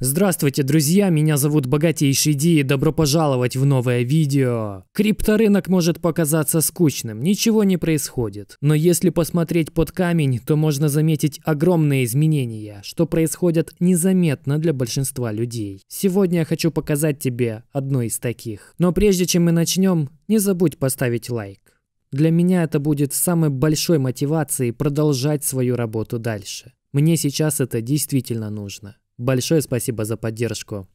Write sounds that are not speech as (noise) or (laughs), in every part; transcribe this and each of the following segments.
Здравствуйте, друзья, меня зовут Богатейший Ди и добро пожаловать в новое видео. Крипторынок может показаться скучным, ничего не происходит. Но если посмотреть под камень, то можно заметить огромные изменения, что происходят незаметно для большинства людей. Сегодня я хочу показать тебе одно из таких. Но прежде чем мы начнем, не забудь поставить лайк. Для меня это будет самой большой мотивацией продолжать свою работу дальше. Мне сейчас это действительно нужно. Большое спасибо за поддержку.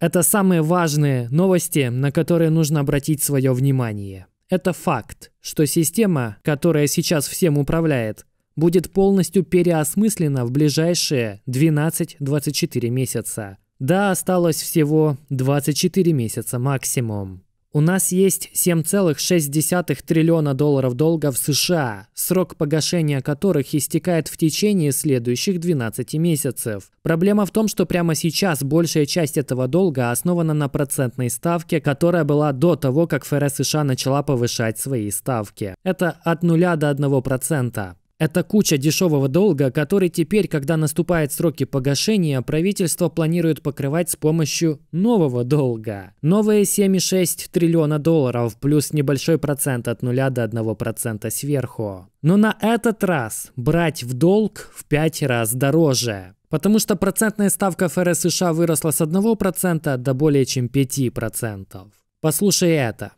Это самые важные новости, на которые нужно обратить свое внимание. Это факт, что система, которая сейчас всем управляет, будет полностью переосмыслена в ближайшие 12-24 месяца. Да, осталось всего 24 месяца максимум. У нас есть 7,6 триллиона долларов долга в США, срок погашения которых истекает в течение следующих 12 месяцев. Проблема в том, что прямо сейчас большая часть этого долга основана на процентной ставке, которая была до того, как ФРС США начала повышать свои ставки. Это от 0 до 1%. Это куча дешевого долга, который теперь, когда наступают сроки погашения, правительство планирует покрывать с помощью нового долга. Новые 7,6 триллиона долларов плюс небольшой процент от 0 до 1% сверху. Но на этот раз брать в долг в 5 раз дороже. Потому что процентная ставка ФРС США выросла с 1% до более чем 5%. Послушай это.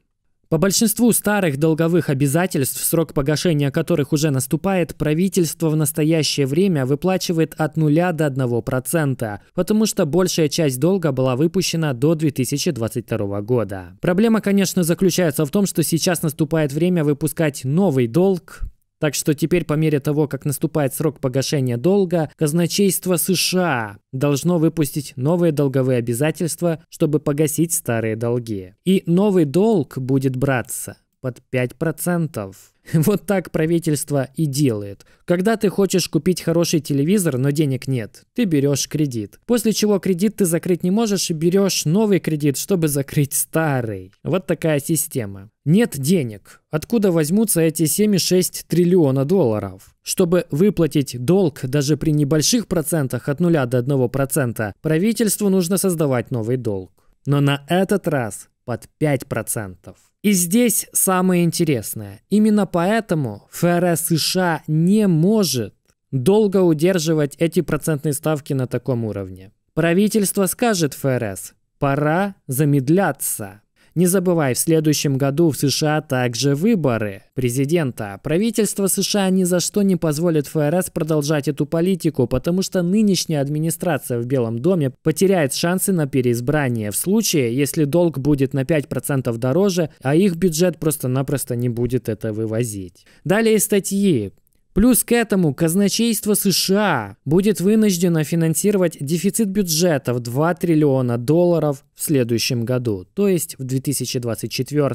По большинству старых долговых обязательств, срок погашения которых уже наступает, правительство в настоящее время выплачивает от 0 до 1%, потому что большая часть долга была выпущена до 2022 года. Проблема, конечно, заключается в том, что сейчас наступает время выпускать новый долг, так что теперь по мере того, как наступает срок погашения долга, казначейство США должно выпустить новые долговые обязательства, чтобы погасить старые долги. И новый долг будет браться под 5%. (laughs) Вот так правительство и делает. Когда ты хочешь купить хороший телевизор, но денег нет, ты берешь кредит. После чего кредит ты закрыть не можешь и берешь новый кредит, чтобы закрыть старый. Вот такая система. Нет денег. Откуда возьмутся эти 7,6 триллиона долларов? Чтобы выплатить долг даже при небольших процентах от 0 до 1%, правительству нужно создавать новый долг. Но на этот раз под 5%. И здесь самое интересное. Именно поэтому ФРС США не может долго удерживать эти процентные ставки на таком уровне. Правительство скажет ФРС, пора замедляться. Не забывай, в следующем году в США также выборы президента. Правительство США ни за что не позволит ФРС продолжать эту политику, потому что нынешняя администрация в Белом доме потеряет шансы на переизбрание в случае, если долг будет на 5% дороже, а их бюджет просто-напросто не будет это вывозить. Далее статьи. Плюс к этому казначейство США будет вынуждено финансировать дефицит бюджета в 2 триллиона долларов в следующем году, то есть в 2024.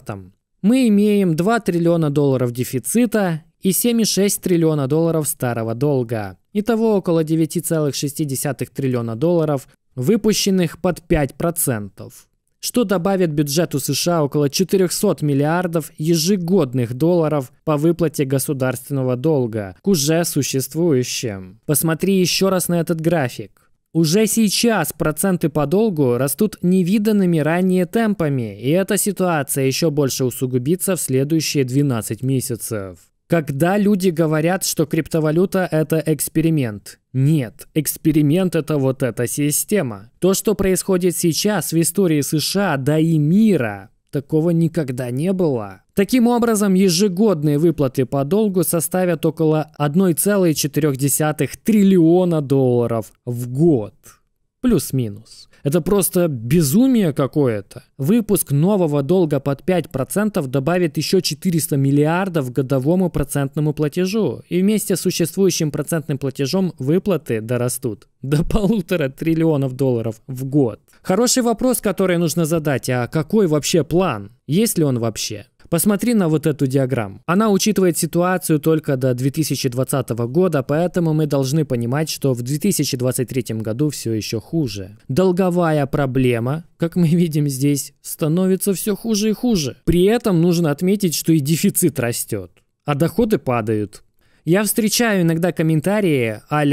Мы имеем 2 триллиона долларов дефицита и 7,6 триллиона долларов старого долга. Итого около 9,6 триллиона долларов, выпущенных под 5% что добавит бюджету США около 400 миллиардов ежегодных долларов по выплате государственного долга к уже существующим. Посмотри еще раз на этот график. Уже сейчас проценты по долгу растут невиданными ранее темпами, и эта ситуация еще больше усугубится в следующие 12 месяцев. Когда люди говорят, что криптовалюта – это эксперимент, нет, эксперимент – это вот эта система. То, что происходит сейчас в истории США, да и мира, такого никогда не было. Таким образом, ежегодные выплаты по долгу составят около 1,4 триллиона долларов в год. Плюс-минус. Это просто безумие какое-то. Выпуск нового долга под 5% добавит еще 400 миллиардов к годовому процентному платежу. И вместе с существующим процентным платежом выплаты дорастут до полутора триллионов долларов в год. Хороший вопрос, который нужно задать, а какой вообще план? Есть ли он вообще? Посмотри на вот эту диаграмму. Она учитывает ситуацию только до 2020 года, поэтому мы должны понимать, что в 2023 году все еще хуже. Долговая проблема, как мы видим здесь, становится все хуже и хуже. При этом нужно отметить, что и дефицит растет, а доходы падают. Я встречаю иногда комментарии а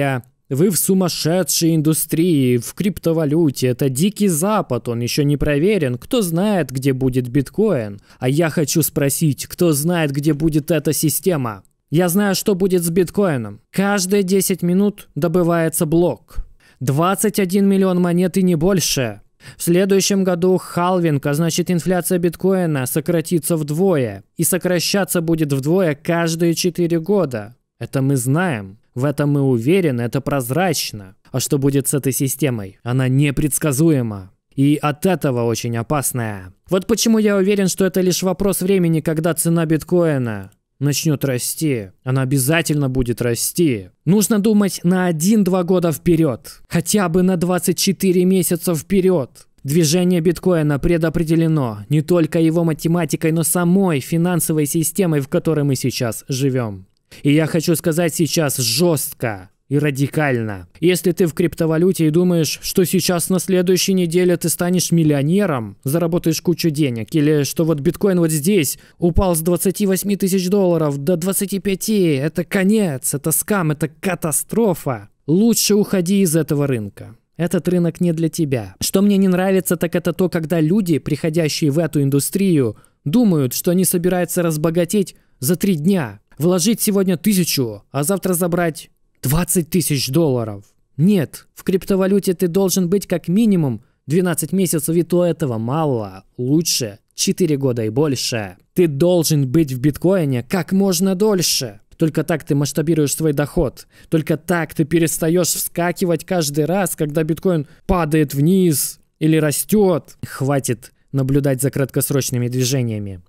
вы в сумасшедшей индустрии, в криптовалюте. Это дикий запад, он еще не проверен. Кто знает, где будет биткоин? А я хочу спросить, кто знает, где будет эта система? Я знаю, что будет с биткоином. Каждые 10 минут добывается блок. 21 миллион монет и не больше. В следующем году халвинг, а значит инфляция биткоина, сократится вдвое. И сокращаться будет вдвое каждые 4 года. Это мы знаем. В этом мы уверены, это прозрачно. А что будет с этой системой? Она непредсказуема. И от этого очень опасная. Вот почему я уверен, что это лишь вопрос времени, когда цена биткоина начнет расти. Она обязательно будет расти. Нужно думать на 1-2 года вперед. Хотя бы на 24 месяца вперед. Движение биткоина предопределено не только его математикой, но самой финансовой системой, в которой мы сейчас живем. И я хочу сказать сейчас жестко и радикально. Если ты в криптовалюте и думаешь, что сейчас на следующей неделе ты станешь миллионером, заработаешь кучу денег, или что вот биткоин вот здесь упал с 28 тысяч долларов до 25, это конец, это скам, это катастрофа, лучше уходи из этого рынка. Этот рынок не для тебя. Что мне не нравится, так это то, когда люди, приходящие в эту индустрию, думают, что они собираются разбогатеть за три дня, Вложить сегодня тысячу, а завтра забрать 20 тысяч долларов. Нет, в криптовалюте ты должен быть как минимум 12 месяцев, и то этого мало. Лучше 4 года и больше. Ты должен быть в биткоине как можно дольше. Только так ты масштабируешь свой доход. Только так ты перестаешь вскакивать каждый раз, когда биткоин падает вниз или растет. Хватит наблюдать за краткосрочными движениями.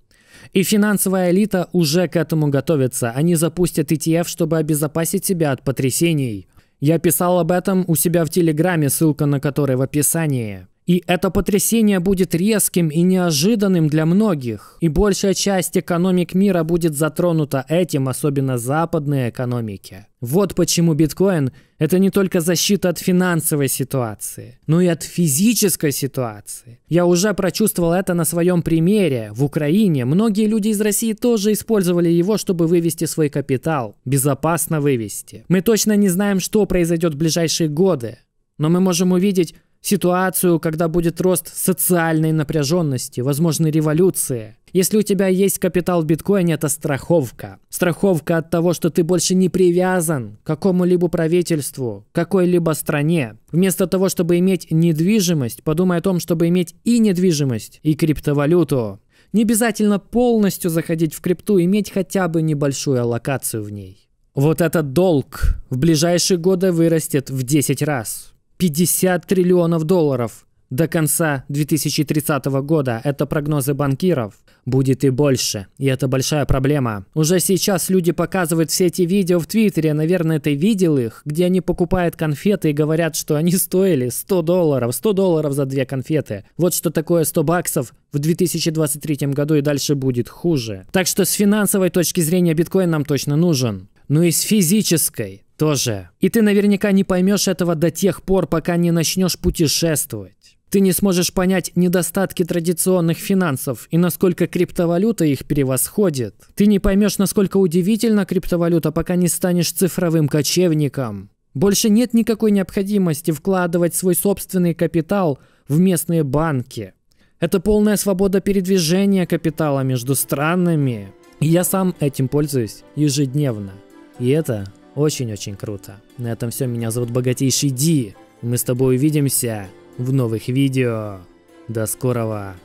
И финансовая элита уже к этому готовится. Они запустят ETF, чтобы обезопасить себя от потрясений. Я писал об этом у себя в Телеграме, ссылка на который в описании. И это потрясение будет резким и неожиданным для многих. И большая часть экономик мира будет затронута этим, особенно западные экономики. Вот почему биткоин – это не только защита от финансовой ситуации, но и от физической ситуации. Я уже прочувствовал это на своем примере. В Украине многие люди из России тоже использовали его, чтобы вывести свой капитал. Безопасно вывести. Мы точно не знаем, что произойдет в ближайшие годы. Но мы можем увидеть, ситуацию, когда будет рост социальной напряженности, возможны революции. Если у тебя есть капитал в биткоине, это страховка. Страховка от того, что ты больше не привязан к какому-либо правительству, какой-либо стране. Вместо того, чтобы иметь недвижимость, подумай о том, чтобы иметь и недвижимость, и криптовалюту. Не обязательно полностью заходить в крипту, иметь хотя бы небольшую аллокацию в ней. Вот этот долг в ближайшие годы вырастет в 10 раз. 50 триллионов долларов до конца 2030 года, это прогнозы банкиров, будет и больше. И это большая проблема. Уже сейчас люди показывают все эти видео в Твиттере, наверное, ты видел их, где они покупают конфеты и говорят, что они стоили 100 долларов, 100 долларов за две конфеты. Вот что такое 100 баксов в 2023 году и дальше будет хуже. Так что с финансовой точки зрения биткоин нам точно нужен но и с физической тоже. И ты наверняка не поймешь этого до тех пор, пока не начнешь путешествовать. Ты не сможешь понять недостатки традиционных финансов и насколько криптовалюта их превосходит. Ты не поймешь, насколько удивительна криптовалюта, пока не станешь цифровым кочевником. Больше нет никакой необходимости вкладывать свой собственный капитал в местные банки. Это полная свобода передвижения капитала между странами. И я сам этим пользуюсь ежедневно. И это очень-очень круто. На этом все. Меня зовут Богатейший Ди. Мы с тобой увидимся в новых видео. До скорого!